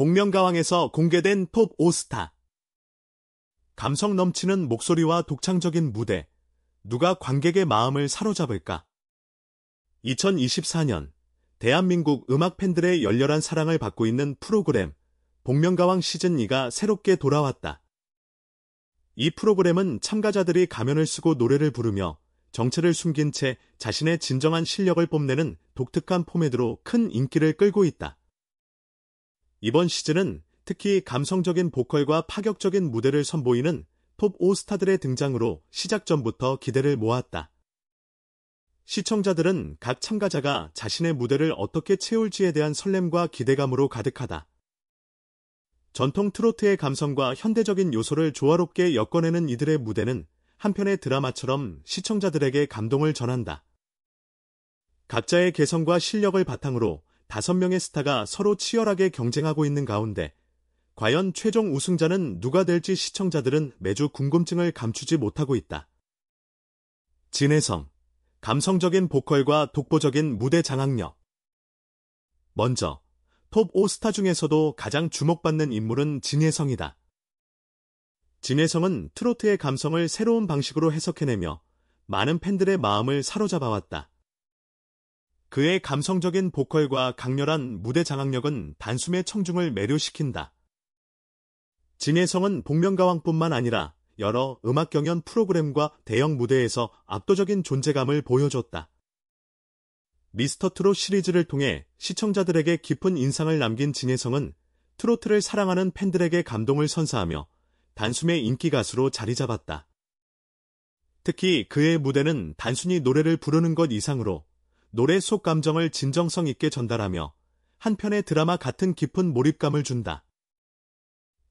복면가왕에서 공개된 톱 5스타. 감성 넘치는 목소리와 독창적인 무대. 누가 관객의 마음을 사로잡을까? 2024년 대한민국 음악 팬들의 열렬한 사랑을 받고 있는 프로그램 복면가왕 시즌2가 새롭게 돌아왔다. 이 프로그램은 참가자들이 가면을 쓰고 노래를 부르며 정체를 숨긴 채 자신의 진정한 실력을 뽐내는 독특한 포맷으로 큰 인기를 끌고 있다. 이번 시즌은 특히 감성적인 보컬과 파격적인 무대를 선보이는 톱5 스타들의 등장으로 시작 전부터 기대를 모았다. 시청자들은 각 참가자가 자신의 무대를 어떻게 채울지에 대한 설렘과 기대감으로 가득하다. 전통 트로트의 감성과 현대적인 요소를 조화롭게 엮어내는 이들의 무대는 한편의 드라마처럼 시청자들에게 감동을 전한다. 각자의 개성과 실력을 바탕으로 다섯 명의 스타가 서로 치열하게 경쟁하고 있는 가운데 과연 최종 우승자는 누가 될지 시청자들은 매주 궁금증을 감추지 못하고 있다. 진혜성 감성적인 보컬과 독보적인 무대 장악력 먼저 톱 5스타 중에서도 가장 주목받는 인물은 진혜성이다진혜성은 트로트의 감성을 새로운 방식으로 해석해내며 많은 팬들의 마음을 사로잡아왔다. 그의 감성적인 보컬과 강렬한 무대 장악력은 단숨에 청중을 매료시킨다. 진혜성은 복면가왕뿐만 아니라 여러 음악 경연 프로그램과 대형 무대에서 압도적인 존재감을 보여줬다. 미스터 트롯 시리즈를 통해 시청자들에게 깊은 인상을 남긴 진혜성은 트로트를 사랑하는 팬들에게 감동을 선사하며 단숨에 인기 가수로 자리 잡았다. 특히 그의 무대는 단순히 노래를 부르는 것 이상으로 노래 속 감정을 진정성 있게 전달하며 한편의 드라마 같은 깊은 몰입감을 준다.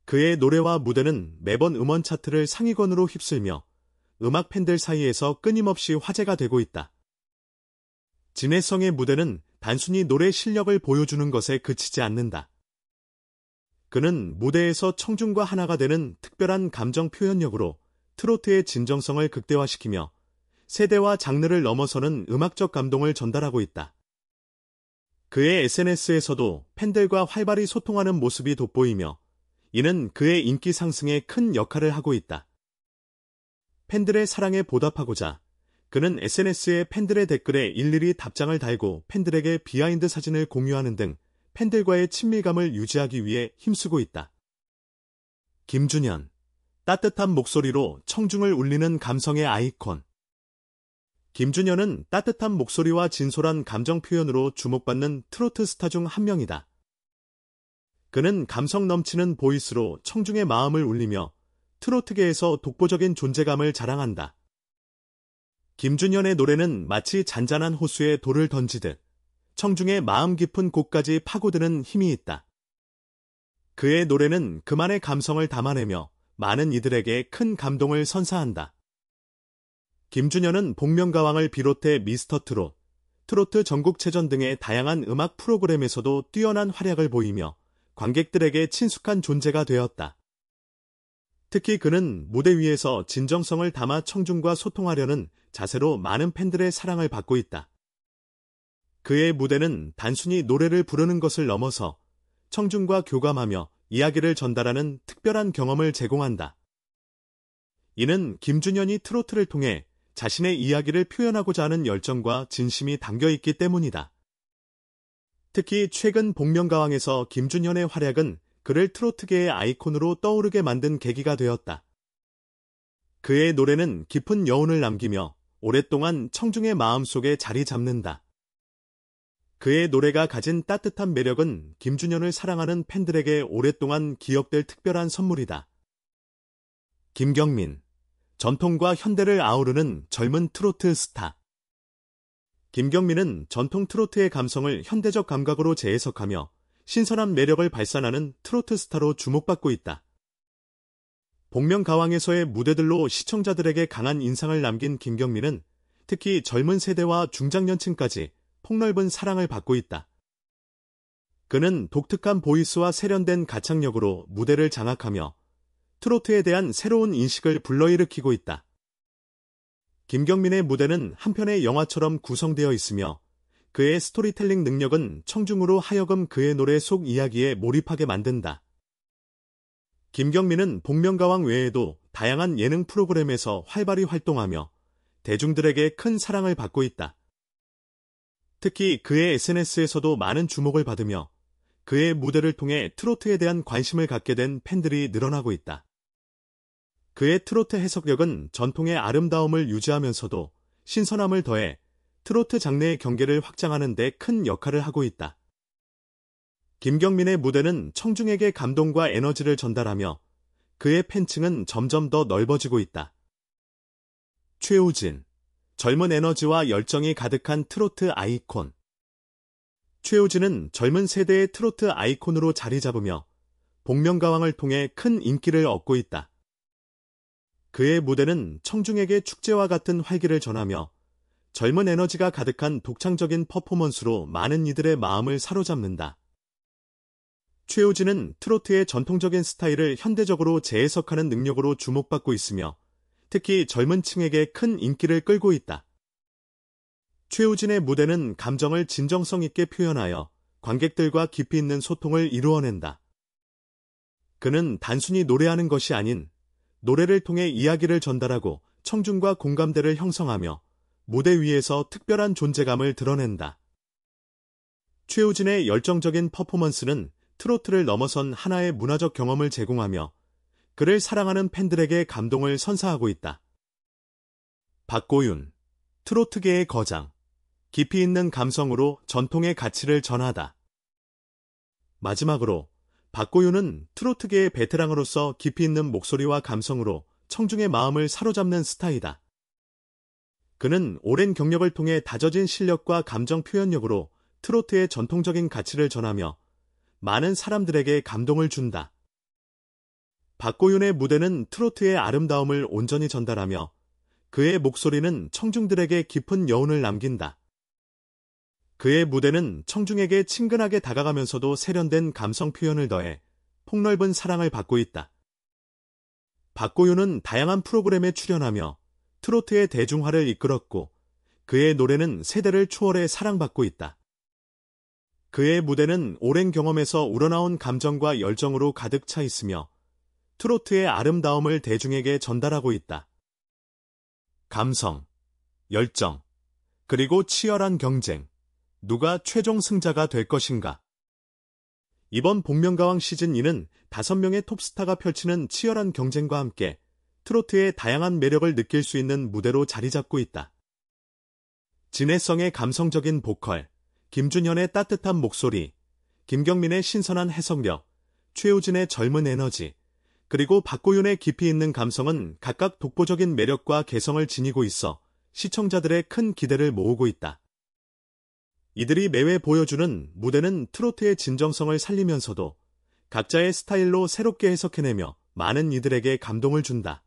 그의 노래와 무대는 매번 음원 차트를 상위권으로 휩쓸며 음악 팬들 사이에서 끊임없이 화제가 되고 있다. 진해성의 무대는 단순히 노래 실력을 보여주는 것에 그치지 않는다. 그는 무대에서 청중과 하나가 되는 특별한 감정 표현력으로 트로트의 진정성을 극대화시키며 세대와 장르를 넘어서는 음악적 감동을 전달하고 있다. 그의 SNS에서도 팬들과 활발히 소통하는 모습이 돋보이며 이는 그의 인기 상승에 큰 역할을 하고 있다. 팬들의 사랑에 보답하고자 그는 SNS에 팬들의 댓글에 일일이 답장을 달고 팬들에게 비하인드 사진을 공유하는 등 팬들과의 친밀감을 유지하기 위해 힘쓰고 있다. 김준현 따뜻한 목소리로 청중을 울리는 감성의 아이콘 김준현은 따뜻한 목소리와 진솔한 감정 표현으로 주목받는 트로트 스타 중 한 명이다. 그는 감성 넘치는 보이스로 청중의 마음을 울리며 트로트계에서 독보적인 존재감을 자랑한다. 김준현의 노래는 마치 잔잔한 호수에 돌을 던지듯 청중의 마음 깊은 곳까지 파고드는 힘이 있다. 그의 노래는 그만의 감성을 담아내며 많은 이들에게 큰 감동을 선사한다. 김준현은 복면가왕을 비롯해 미스터 트롯, 트로트 전국체전 등의 다양한 음악 프로그램에서도 뛰어난 활약을 보이며 관객들에게 친숙한 존재가 되었다. 특히 그는 무대 위에서 진정성을 담아 청중과 소통하려는 자세로 많은 팬들의 사랑을 받고 있다. 그의 무대는 단순히 노래를 부르는 것을 넘어서 청중과 교감하며 이야기를 전달하는 특별한 경험을 제공한다. 이는 김준현이 트로트를 통해 자신의 이야기를 표현하고자 하는 열정과 진심이 담겨 있기 때문이다. 특히 최근 복면가왕에서 김준현의 활약은 그를 트로트계의 아이콘으로 떠오르게 만든 계기가 되었다. 그의 노래는 깊은 여운을 남기며 오랫동안 청중의 마음속에 자리 잡는다. 그의 노래가 가진 따뜻한 매력은 김준현을 사랑하는 팬들에게 오랫동안 기억될 특별한 선물이다. 김경민 전통과 현대를 아우르는 젊은 트로트 스타. 김경민은 전통 트로트의 감성을 현대적 감각으로 재해석하며 신선한 매력을 발산하는 트로트 스타로 주목받고 있다. 복면가왕에서의 무대들로 시청자들에게 강한 인상을 남긴 김경민은 특히 젊은 세대와 중장년층까지 폭넓은 사랑을 받고 있다. 그는 독특한 보이스와 세련된 가창력으로 무대를 장악하며 트로트에 대한 새로운 인식을 불러일으키고 있다. 김경민의 무대는 한편의 영화처럼 구성되어 있으며 그의 스토리텔링 능력은 청중으로 하여금 그의 노래 속 이야기에 몰입하게 만든다. 김경민은 복면가왕 외에도 다양한 예능 프로그램에서 활발히 활동하며 대중들에게 큰 사랑을 받고 있다. 특히 그의 SNS에서도 많은 주목을 받으며 그의 무대를 통해 트로트에 대한 관심을 갖게 된 팬들이 늘어나고 있다. 그의 트로트 해석력은 전통의 아름다움을 유지하면서도 신선함을 더해 트로트 장르의 경계를 확장하는 데 큰 역할을 하고 있다. 김경민의 무대는 청중에게 감동과 에너지를 전달하며 그의 팬층은 점점 더 넓어지고 있다. 최우진 젊은 에너지와 열정이 가득한 트로트 아이콘 최우진은 젊은 세대의 트로트 아이콘으로 자리 잡으며 복면가왕을 통해 큰 인기를 얻고 있다. 그의 무대는 청중에게 축제와 같은 활기를 전하며 젊은 에너지가 가득한 독창적인 퍼포먼스로 많은 이들의 마음을 사로잡는다. 최우진은 트로트의 전통적인 스타일을 현대적으로 재해석하는 능력으로 주목받고 있으며 특히 젊은 층에게 큰 인기를 끌고 있다. 최우진의 무대는 감정을 진정성 있게 표현하여 관객들과 깊이 있는 소통을 이루어낸다. 그는 단순히 노래하는 것이 아닌 노래를 통해 이야기를 전달하고 청중과 공감대를 형성하며 무대 위에서 특별한 존재감을 드러낸다. 최우진의 열정적인 퍼포먼스는 트로트를 넘어선 하나의 문화적 경험을 제공하며 그를 사랑하는 팬들에게 감동을 선사하고 있다. 박고윤, 트로트계의 거장, 깊이 있는 감성으로 전통의 가치를 전하다. 마지막으로 박고윤은 트로트계의 베테랑으로서 깊이 있는 목소리와 감성으로 청중의 마음을 사로잡는 스타이다. 그는 오랜 경력을 통해 다져진 실력과 감정 표현력으로 트로트의 전통적인 가치를 전하며 많은 사람들에게 감동을 준다. 박고윤의 무대는 트로트의 아름다움을 온전히 전달하며 그의 목소리는 청중들에게 깊은 여운을 남긴다. 그의 무대는 청중에게 친근하게 다가가면서도 세련된 감성 표현을 더해 폭넓은 사랑을 받고 있다. 박고윤은 다양한 프로그램에 출연하며 트로트의 대중화를 이끌었고 그의 노래는 세대를 초월해 사랑받고 있다. 그의 무대는 오랜 경험에서 우러나온 감정과 열정으로 가득 차 있으며 트로트의 아름다움을 대중에게 전달하고 있다. 감성, 열정, 그리고 치열한 경쟁. 누가 최종 승자가 될 것인가? 이번 복면가왕 시즌 2는 5명의 톱스타가 펼치는 치열한 경쟁과 함께 트로트의 다양한 매력을 느낄 수 있는 무대로 자리 잡고 있다. 진해성의 감성적인 보컬, 김준현의 따뜻한 목소리, 김경민의 신선한 해석력, 최우진의 젊은 에너지, 그리고 박고윤의 깊이 있는 감성은 각각 독보적인 매력과 개성을 지니고 있어 시청자들의 큰 기대를 모으고 있다. 이들이 매회 보여주는 무대는 트로트의 진정성을 살리면서도 각자의 스타일로 새롭게 해석해내며 많은 이들에게 감동을 준다.